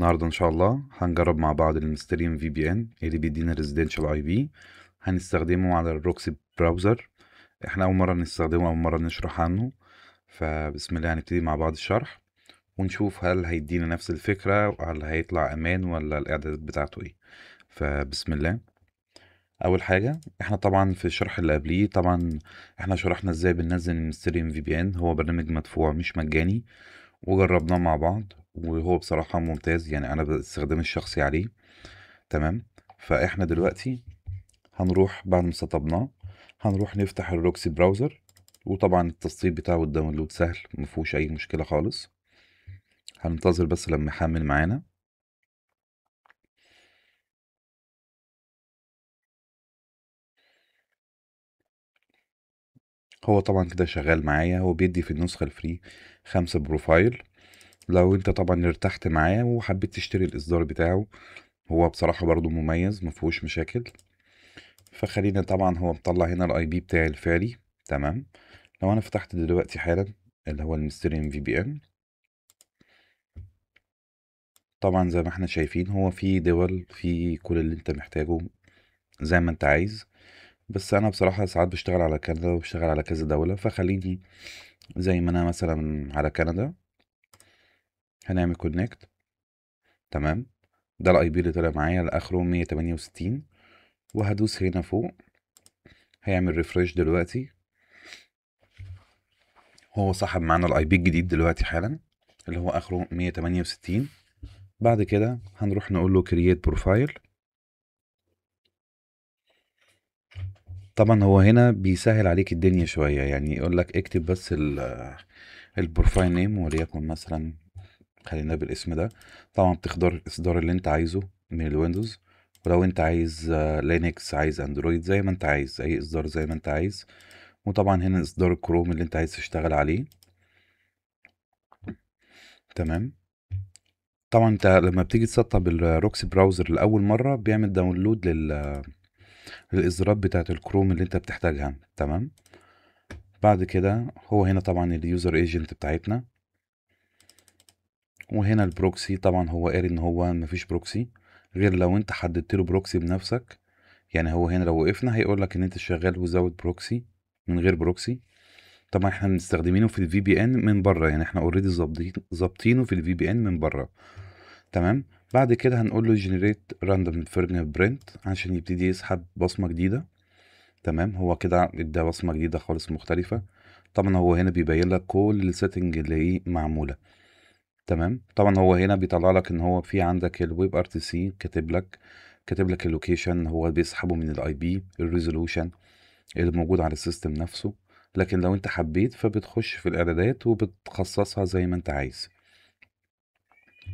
النهارده ان شاء الله هنجرب مع بعض المستريم في بي ان اللي بيدينا ريزيدنشال اي بي هنستخدمه على الروكسي براوزر احنا اول مره نستخدمه اول مره نشرح عنه فبسم الله هنبتدي مع بعض الشرح ونشوف هل هيدينا نفس الفكره وهل هيطلع امان ولا الاعدادات بتاعته ايه فبسم الله اول حاجه احنا طبعا في الشرح اللي قبليه طبعا احنا شرحنا ازاي بننزل المستريم في بي ان هو برنامج مدفوع مش مجاني وجربناه مع بعض وهو بصراحة ممتاز يعني أنا باستخدامي الشخصي عليه تمام فإحنا دلوقتي هنروح بعد ما سطبناه هنروح نفتح الروكسي براوزر وطبعا التسطيب بتاعه والداونلود سهل مفهوش أي مشكلة خالص هننتظر بس لما يحمل معانا هو طبعا كده شغال معايا هو بيدي في النسخة الفري خمسة بروفايل لو انت طبعا ارتحت معاه وحبيت تشتري الاصدار بتاعه هو بصراحة برضو مميز مفهوش مشاكل فخلينا طبعا هو مطلع هنا الاي بي بتاعي الفعلي تمام لو انا فتحت دلوقتي حالا اللي هو المستريم في بي ان طبعا زي ما احنا شايفين هو في دول في كل اللي انت محتاجه زي ما انت عايز بس انا بصراحة ساعات بشتغل على كندا وبشتغل على كذا دولة فخليني زي ما انا مثلا على كندا هنعمل كونكت تمام ده الاي بي اللي طلع معايا لاخره 168 وهدوس هنا فوق هيعمل ريفرش دلوقتي هو سحب معانا الاي بي الجديد دلوقتي حالا اللي هو اخره 168 بعد كده هنروح نقول له كرييت بروفايل طبعا هو هنا بيسهل عليك الدنيا شويه يعني يقول لك اكتب بس البروفايل نيم وليكن مثلا خلينا بالاسم ده طبعا بتختار الاصدار اللي انت عايزه من الويندوز ولو انت عايز آه، لينكس عايز اندرويد زي ما انت عايز اي اصدار زي ما انت عايز وطبعا هنا اصدار الكروم اللي انت عايز تشتغل عليه تمام طبعا انت لما بتيجي تسطب بالروكسي براوزر لاول مره بيعمل داونلود لل آه، للاصدارات بتاعه الكروم اللي انت بتحتاجها تمام بعد كده هو هنا طبعا اليوزر ايجنت بتاعتنا وهنا البروكسي طبعا هو قال ان هو مفيش بروكسي غير لو انت حددت له بروكسي بنفسك يعني هو هنا لو وقفنا هيقول لك ان انت شغال وزود بروكسي من غير بروكسي طبعا احنا مستخدمينه في الفي بي ان من بره يعني احنا اوريدي ظابطينه في الفي بي ان من بره تمام بعد كده هنقول له جنريت راندوم فيرجن برنت عشان يبتدي يسحب بصمه جديده تمام هو كده ادى بصمه جديده خالص مختلفه طبعا هو هنا بيبين لك كل السيتنج اللي هي معموله تمام طبعا هو هنا بيطلع لك ان هو في عندك الويب ار تي سي كاتب لك كاتب لك اللوكيشن هو بيسحبه من الاي بي الريزولوشن اللي موجود على السيستم نفسه لكن لو انت حبيت فبتخش في الاعدادات وبتخصصها زي ما انت عايز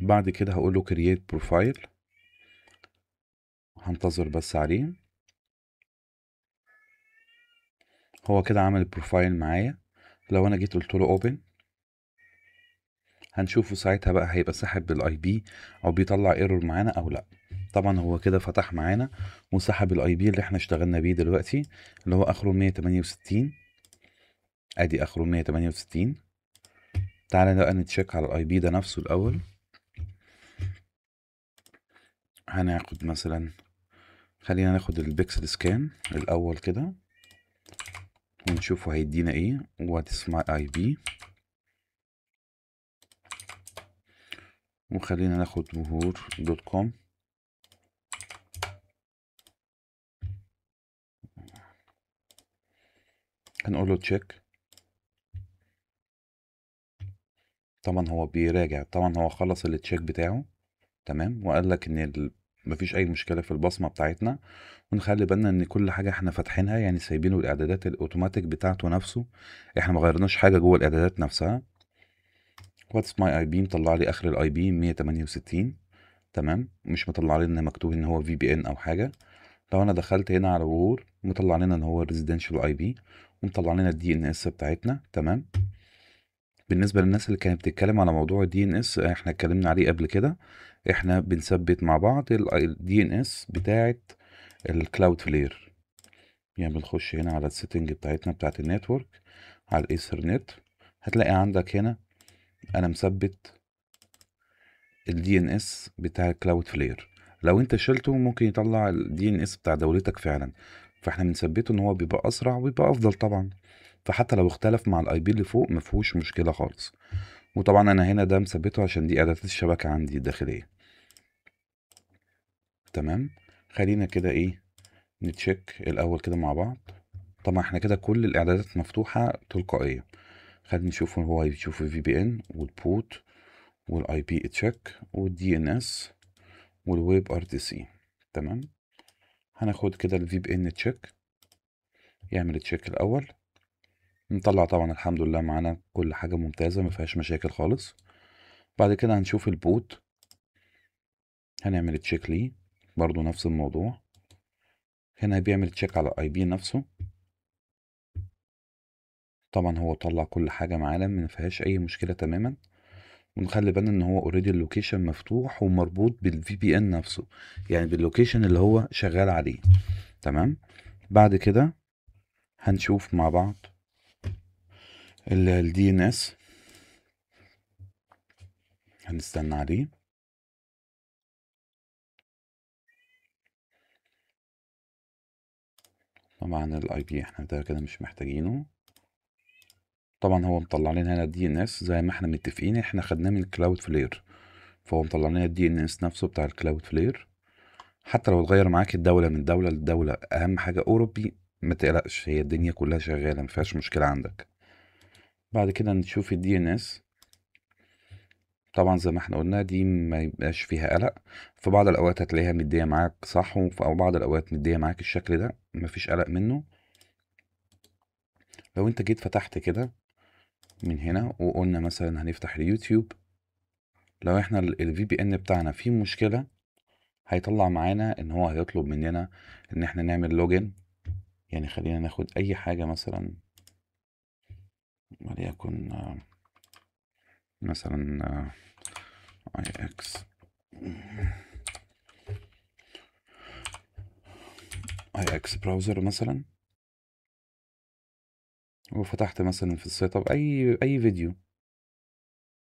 بعد كده هقول له كرييت بروفايل هنتظر بس عليه هو كده عمل البروفايل معايا لو انا جيت قلت له اوبن هنشوفه ساعتها بقى هيبقى ساحب بالاي بي او بيطلع ايرور معانا او لا طبعا هو كده فتح معانا وسحب الاي بي اللي احنا اشتغلنا بيه دلوقتي اللي هو اخره 168 ادي اخره 168 تعالى بقى نتشيك على الاي بي ده نفسه الاول هناخد مثلا خلينا ناخد البيكسل سكان الاول كده ونشوفه هيدينا ايه وات از اي بي وخلينا ناخد ظهور دوت كوم هنقول له تشيك طبعا هو بيراجع طبعا هو خلص التشيك بتاعه تمام وقال لك ان مفيش اي مشكله في البصمه بتاعتنا ونخلي بالنا ان كل حاجه احنا فاتحينها يعني سايبينه الاعدادات الاوتوماتيك بتاعته نفسه احنا ما غيرناش حاجه جوه الاعدادات نفسها واتس ماي اي بي مطلع لي اخر الاي بي 168 تمام مش مطلع لي ان مكتوب ان هو في بي ان او حاجه لو انا دخلت هنا على وور مطلع لنا ان هو ريزيدنشال اي بي ومطلع لنا الدي ان اس بتاعتنا تمام بالنسبه للناس اللي كانت بتتكلم على موضوع الدي ان اس احنا اتكلمنا عليه قبل كده احنا بنثبت مع بعض الدي ان اس بتاعه الكلاود فلير يعني بنخش هنا على السيتنج بتاعتنا بتاعت النتورك على الايثرنت هتلاقي عندك هنا انا مثبت الدي ان اس بتاع كلاود فلير لو انت شلته ممكن يطلع الدي ان اس بتاع دولتك فعلا فاحنا بنثبته ان هو بيبقى اسرع وبيبقى افضل طبعا فحتى لو اختلف مع الاي بي اللي فوق مفيهوش مشكله خالص وطبعا انا هنا ده مثبته عشان دي اعدادات الشبكه عندي الداخليه تمام خلينا كده ايه نتشيك الاول كده مع بعض طبعا احنا كده كل الاعدادات مفتوحه تلقائيه خلينا نشوف هو يشوف الفي بي ان والبوت والاي بي تشيك والدي ان اس والويب ار تي سي تمام هناخد كده الفي بي ان تشيك يعمل التشيك الاول نطلع طبعا الحمد لله معانا كل حاجه ممتازه ما فيهاش مشاكل خالص بعد كده هنشوف البوت هنعمل تشيك ليه برضو نفس الموضوع هنا بيعمل تشيك على الاي بي نفسه طبعا هو طلع كل حاجة معانا ما فيهاش أي مشكلة تماما ونخلي بالنا ان هو اوريدي اللوكيشن مفتوح ومربوط بالفي بي ان نفسه يعني باللوكيشن اللي هو شغال عليه تمام بعد كده هنشوف مع بعض ال دي ان اس هنستنى عليه طبعا الاي بي احنا ده كده مش محتاجينه طبعًا هو مطلّع لنا هنا اس زي ما إحنا متّفقين إحنا خدناه من فلير فهو مطلّع لنا اس نفسه بتاع فلير حتى لو اتغيّر معاك الدولة من دولة لدولة أهم حاجة أوروبي ما تقلقش هي الدنيا كلّها شغّالة ما فيهاش مشكلة عندك، بعد كده نشوف ان اس طبعًا زي ما إحنا قلنا دي ما يبقاش فيها قلق، في بعض الأوقات هتلاقيها مدّية معاك صح وفي بعض الأوقات مدّية معاك الشكل ده ما فيش قلق منه، لو أنت جيت فتحت كده من هنا وقلنا مثلا هنفتح اليوتيوب لو احنا الفي بي ان بتاعنا فيه مشكله هيطلع معانا ان هو هيطلب مننا ان احنا نعمل لوجن يعني خلينا ناخد اي حاجه مثلا وليكن مثلا اي اكس اي اكس براوزر مثلا وفتحت مثلا في السيت اب اي اي فيديو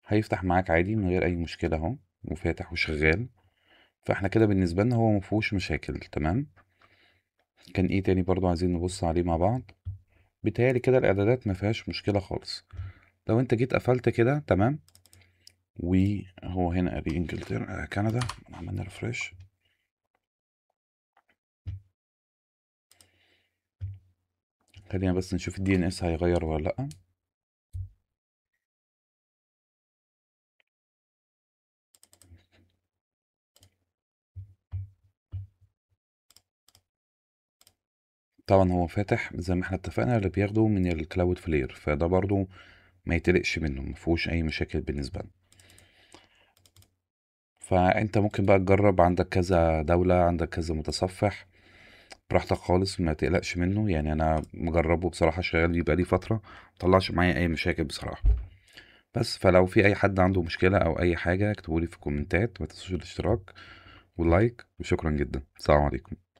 هيفتح معاك عادي من غير اي مشكله اهو وفاتح وشغال فاحنا كده بالنسبه لنا هو مفهوش مشاكل تمام كان ايه تاني برضو عايزين نبص عليه مع بعض بتهيالي كده الاعدادات ما فيهاش مشكله خالص لو انت جيت قفلت كده تمام وهو هنا ابي انجلترا آه، كندا عملنا ريفريش خلينا بس نشوف الدي ان اس هيغير ولا لا طبعا هو فاتح زي ما احنا اتفقنا اللي بياخده من الكلاود فلير فده برضو ما يتلقش منه مفهوش اي مشاكل بالنسبه لنا فانت ممكن بقى تجرب عندك كذا دوله عندك كذا متصفح براحتك خالص ما تقلقش منه يعني انا مجربه بصراحه شغال بيه بقالي فتره مطلعش معايا اي مشاكل بصراحه بس فلو في اي حد عنده مشكله او اي حاجه اكتبولي في الكومنتات ما تنسوش الاشتراك واللايك وشكرا جدا السلام عليكم